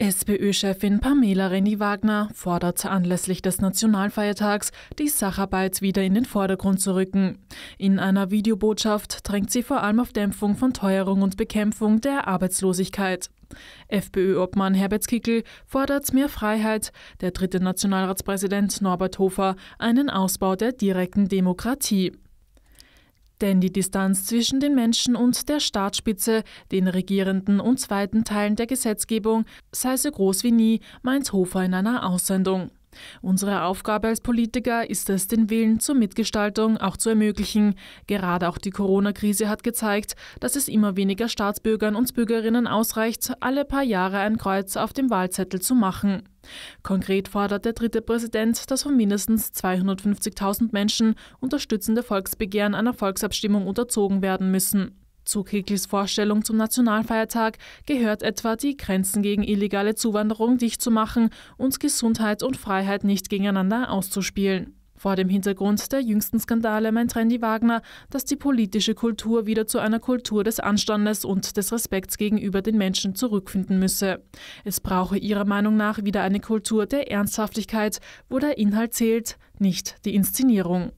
SPÖ-Chefin Pamela Rendi-Wagner fordert anlässlich des Nationalfeiertags, die Sacharbeit wieder in den Vordergrund zu rücken. In einer Videobotschaft drängt sie vor allem auf Dämpfung von Teuerung und Bekämpfung der Arbeitslosigkeit. FPÖ-Obmann Herbert Kickel fordert mehr Freiheit, der dritte Nationalratspräsident Norbert Hofer einen Ausbau der direkten Demokratie. Denn die Distanz zwischen den Menschen und der Staatsspitze, den Regierenden und zweiten Teilen der Gesetzgebung sei so groß wie nie, meint Hofer in einer Aussendung. Unsere Aufgabe als Politiker ist es, den Willen zur Mitgestaltung auch zu ermöglichen. Gerade auch die Corona-Krise hat gezeigt, dass es immer weniger Staatsbürgern und Bürgerinnen ausreicht, alle paar Jahre ein Kreuz auf dem Wahlzettel zu machen. Konkret fordert der dritte Präsident, dass von mindestens 250.000 Menschen unterstützende Volksbegehren einer Volksabstimmung unterzogen werden müssen. Zu Keklis Vorstellung zum Nationalfeiertag gehört etwa, die Grenzen gegen illegale Zuwanderung dicht zu machen und Gesundheit und Freiheit nicht gegeneinander auszuspielen. Vor dem Hintergrund der jüngsten Skandale meint Randy Wagner, dass die politische Kultur wieder zu einer Kultur des Anstandes und des Respekts gegenüber den Menschen zurückfinden müsse. Es brauche ihrer Meinung nach wieder eine Kultur der Ernsthaftigkeit, wo der Inhalt zählt, nicht die Inszenierung.